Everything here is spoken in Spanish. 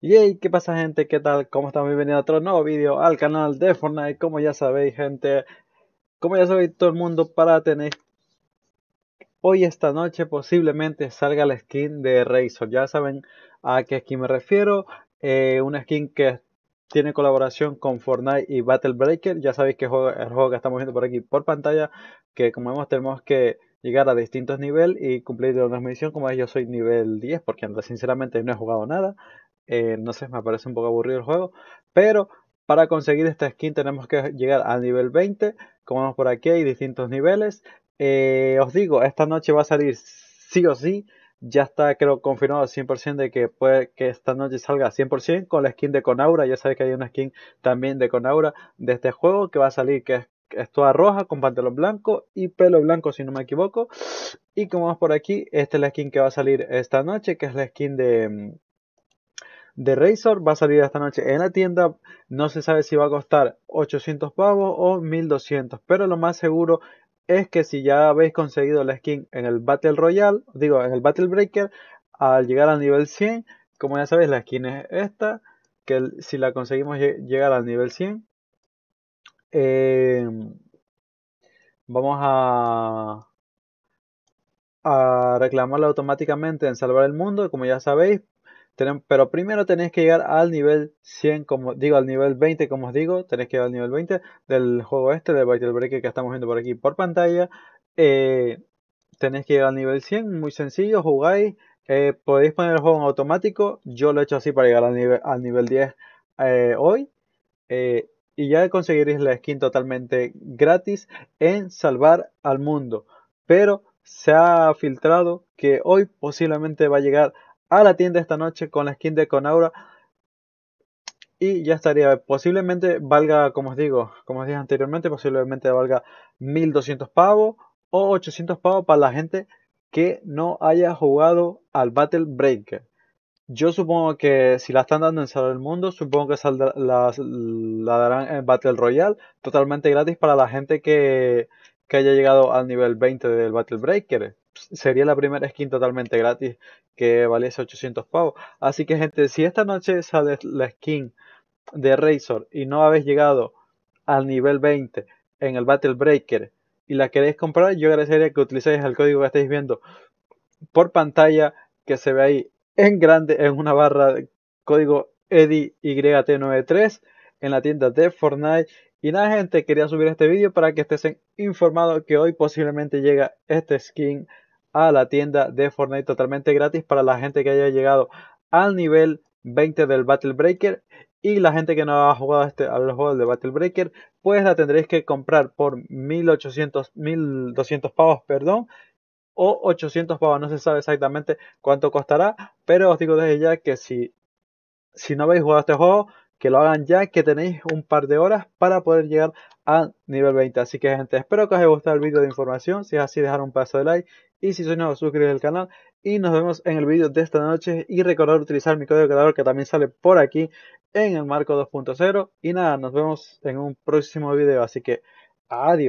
Yay, ¿qué pasa gente? ¿Qué tal? ¿Cómo están? Bienvenidos a otro nuevo vídeo al canal de Fortnite Como ya sabéis gente, como ya sabéis todo el mundo para tener Hoy esta noche posiblemente salga la skin de Razor Ya saben a qué skin me refiero eh, Una skin que tiene colaboración con Fortnite y Battle Breaker Ya sabéis que es el juego que estamos viendo por aquí por pantalla Que como vemos tenemos que llegar a distintos niveles y cumplir una misión como es yo soy nivel 10 porque sinceramente no he jugado nada eh, no sé, me parece un poco aburrido el juego, pero para conseguir esta skin tenemos que llegar al nivel 20, como vemos por aquí hay distintos niveles, eh, os digo, esta noche va a salir sí o sí, ya está creo confirmado 100% de que puede que esta noche salga 100% con la skin de Conaura, ya sabéis que hay una skin también de Conaura de este juego que va a salir que es, es toda roja con pantalón blanco y pelo blanco si no me equivoco y como vamos por aquí, esta es la skin que va a salir esta noche que es la skin de, mm, de Razor va a salir esta noche en la tienda. No se sabe si va a costar 800 pavos o 1200, pero lo más seguro es que si ya habéis conseguido la skin en el Battle Royale, digo, en el Battle Breaker, al llegar al nivel 100, como ya sabéis, la skin es esta, que si la conseguimos llegar al nivel 100, eh, vamos a a reclamarla automáticamente en Salvar el Mundo. Como ya sabéis, pero primero tenéis que llegar al nivel 100, como digo, al nivel 20, como os digo, tenéis que llegar al nivel 20 del juego este, de Battle Breaker que estamos viendo por aquí por pantalla. Eh, tenéis que llegar al nivel 100, muy sencillo, jugáis, eh, podéis poner el juego en automático, yo lo he hecho así para llegar al nivel, al nivel 10 eh, hoy. y ya conseguiréis la skin totalmente gratis en salvar al mundo. Pero se ha filtrado que hoy posiblemente va a llegar a la tienda esta noche con la skin de Conaura. Y ya estaría, posiblemente valga, como os digo, como os dije anteriormente, posiblemente valga 1200 pavos o 800 pavos para la gente que no haya jugado al Battle Breaker. Yo supongo que si la están dando en Salud del Mundo, supongo que saldrá, la, la, darán en Battle Royale totalmente gratis para la gente que, que haya llegado al nivel 20 del Battle Breaker. Sería la primera skin totalmente gratis que valiese 800 pavos. Así que gente, si esta noche sale la skin de Razor y no habéis llegado al nivel 20 en el Battle Breaker y la queréis comprar, yo agradecería que utilicéis el código que estáis viendo por pantalla que se ve ahí en grande en una barra de código EDIYT93 en la tienda de Fortnite y nada gente, quería subir este vídeo para que estés informado que hoy posiblemente llega este skin a la tienda de Fortnite totalmente gratis para la gente que haya llegado al nivel 20 del Battle Breaker y la gente que no ha jugado este, al juego de Battle Breaker pues la tendréis que comprar por 1800, 1200 pavos perdón o 800 pavos no se sabe exactamente cuánto costará pero os digo desde ya que si, si no habéis jugado este juego que lo hagan ya que tenéis un par de horas para poder llegar a nivel 20. Así que gente, espero que os haya gustado el vídeo de información. Si es así, dejar un paso de like. Y si sois nuevos, suscribiros al canal. Y nos vemos en el vídeo de esta noche. Y recordar utilizar mi código creador que también sale por aquí en el marco 2.0. Y nada, nos vemos en un próximo vídeo. Así que adiós.